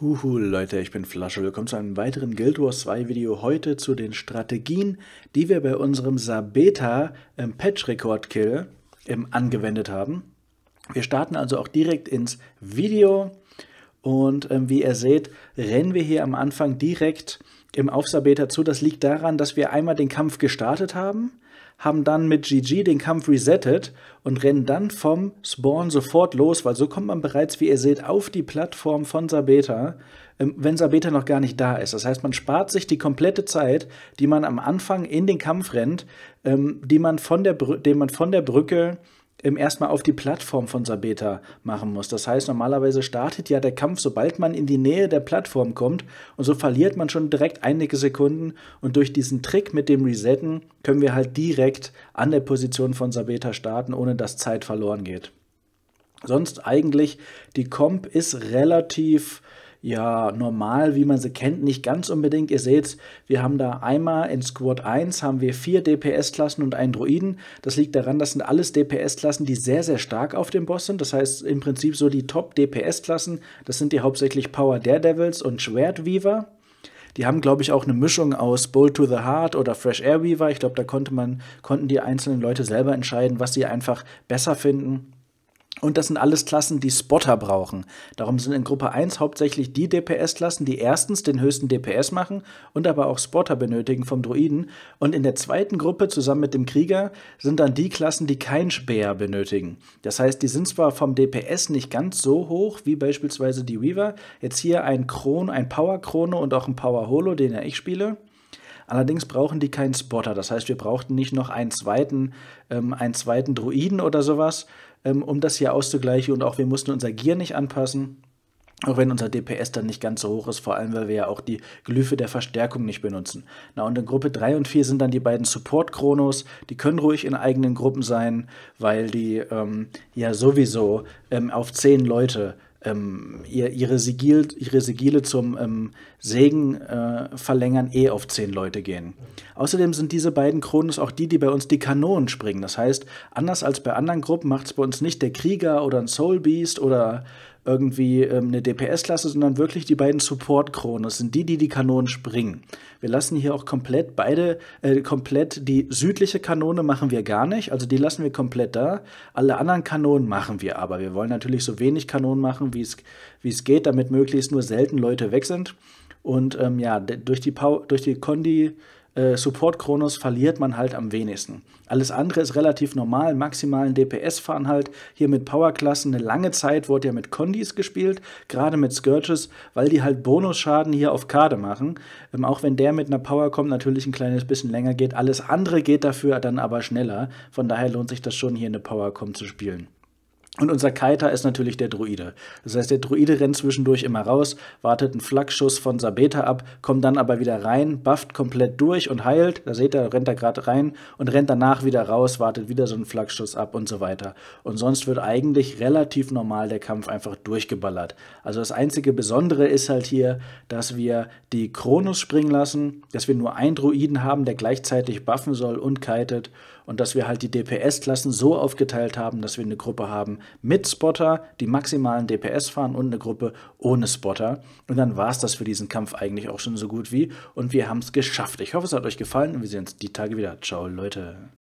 Huhu Leute, ich bin Flasche. Willkommen zu einem weiteren Guild Wars 2 Video. Heute zu den Strategien, die wir bei unserem Sabeta ähm, Patch Record Kill ähm, angewendet haben. Wir starten also auch direkt ins Video und ähm, wie ihr seht, rennen wir hier am Anfang direkt im ähm, Aufsabeta zu. Das liegt daran, dass wir einmal den Kampf gestartet haben haben dann mit GG den Kampf resettet und rennen dann vom Spawn sofort los, weil so kommt man bereits, wie ihr seht, auf die Plattform von Sabeta, ähm, wenn Sabeta noch gar nicht da ist. Das heißt, man spart sich die komplette Zeit, die man am Anfang in den Kampf rennt, ähm, die man von der, Br den man von der Brücke erstmal auf die Plattform von Sabeta machen muss. Das heißt, normalerweise startet ja der Kampf, sobald man in die Nähe der Plattform kommt und so verliert man schon direkt einige Sekunden und durch diesen Trick mit dem Resetten können wir halt direkt an der Position von Sabeta starten, ohne dass Zeit verloren geht. Sonst eigentlich, die Comp ist relativ ja normal, wie man sie kennt, nicht ganz unbedingt. Ihr seht, wir haben da einmal in Squad 1 haben wir vier DPS-Klassen und einen Druiden. Das liegt daran, das sind alles DPS-Klassen, die sehr, sehr stark auf dem Boss sind. Das heißt im Prinzip so die Top-DPS-Klassen. Das sind die hauptsächlich Power Daredevils und Schwertweaver. Die haben, glaube ich, auch eine Mischung aus Bolt to the Heart oder Fresh Air Weaver. Ich glaube, da konnte man, konnten die einzelnen Leute selber entscheiden, was sie einfach besser finden. Und das sind alles Klassen, die Spotter brauchen. Darum sind in Gruppe 1 hauptsächlich die DPS-Klassen, die erstens den höchsten DPS machen und aber auch Spotter benötigen vom Druiden. Und in der zweiten Gruppe zusammen mit dem Krieger sind dann die Klassen, die kein Speer benötigen. Das heißt, die sind zwar vom DPS nicht ganz so hoch wie beispielsweise die Weaver. Jetzt hier ein Kron, ein Power-Krone und auch ein Power-Holo, den ja ich spiele. Allerdings brauchen die keinen Spotter. Das heißt, wir brauchten nicht noch einen zweiten, ähm, einen zweiten Druiden oder sowas, ähm, um das hier auszugleichen. Und auch wir mussten unser Gear nicht anpassen. Auch wenn unser DPS dann nicht ganz so hoch ist, vor allem weil wir ja auch die Glyphe der Verstärkung nicht benutzen. Na und in Gruppe 3 und 4 sind dann die beiden Support-Chronos. Die können ruhig in eigenen Gruppen sein, weil die ähm, ja sowieso ähm, auf 10 Leute ähm, ihr, ihre, Sigil, ihre Sigile zum ähm, Segen äh, verlängern eh auf zehn Leute gehen. Außerdem sind diese beiden Kronos auch die, die bei uns die Kanonen springen. Das heißt, anders als bei anderen Gruppen macht es bei uns nicht der Krieger oder ein Soul Beast oder irgendwie ähm, eine DPS-Klasse, sondern wirklich die beiden Support-Kronen. Das sind die, die die Kanonen springen. Wir lassen hier auch komplett beide, äh, komplett die südliche Kanone machen wir gar nicht. Also die lassen wir komplett da. Alle anderen Kanonen machen wir aber. Wir wollen natürlich so wenig Kanonen machen, wie es geht, damit möglichst nur selten Leute weg sind. Und ähm, ja, durch die, durch die Kondi- äh, Support-Chronos verliert man halt am wenigsten. Alles andere ist relativ normal, maximalen DPS-Fahren halt. Hier mit Powerklassen, eine lange Zeit wurde ja mit Condis gespielt, gerade mit Scourges, weil die halt Bonusschaden hier auf Karte machen. Ähm, auch wenn der mit einer Power kommt, natürlich ein kleines bisschen länger geht. Alles andere geht dafür dann aber schneller. Von daher lohnt sich das schon, hier eine Power kommt zu spielen. Und unser Kaita ist natürlich der Druide. Das heißt, der Druide rennt zwischendurch immer raus, wartet einen Flakschuss von Sabeta ab, kommt dann aber wieder rein, bufft komplett durch und heilt. Da seht ihr, rennt er gerade rein und rennt danach wieder raus, wartet wieder so einen Flakschuss ab und so weiter. Und sonst wird eigentlich relativ normal der Kampf einfach durchgeballert. Also das einzige Besondere ist halt hier, dass wir die Kronos springen lassen, dass wir nur einen Druiden haben, der gleichzeitig buffen soll und kitet und dass wir halt die DPS-Klassen so aufgeteilt haben, dass wir eine Gruppe haben mit Spotter, die maximalen DPS fahren und eine Gruppe ohne Spotter. Und dann war es das für diesen Kampf eigentlich auch schon so gut wie und wir haben es geschafft. Ich hoffe, es hat euch gefallen und wir sehen uns die Tage wieder. Ciao, Leute.